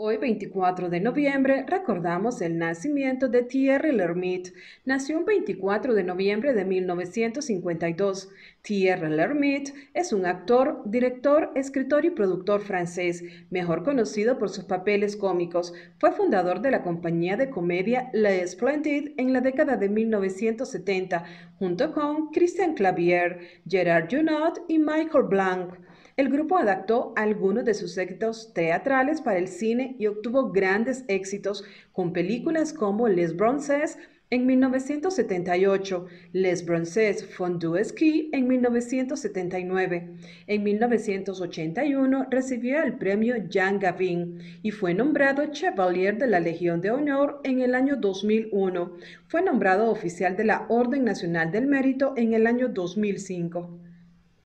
Hoy, 24 de noviembre, recordamos el nacimiento de Thierry Lhermitte. Nació el 24 de noviembre de 1952. Thierry Lhermitte es un actor, director, escritor y productor francés, mejor conocido por sus papeles cómicos. Fue fundador de la compañía de comedia Les Splendid en la década de 1970, junto con Christian Clavier, Gerard Junot y Michael Blanc. El grupo adaptó algunos de sus éxitos teatrales para el cine y obtuvo grandes éxitos con películas como Les Bronces en 1978, Les Bronces Fondue Ski en 1979. En 1981 recibió el premio Jean Gavin y fue nombrado Chevalier de la Legión de Honor en el año 2001. Fue nombrado oficial de la Orden Nacional del Mérito en el año 2005.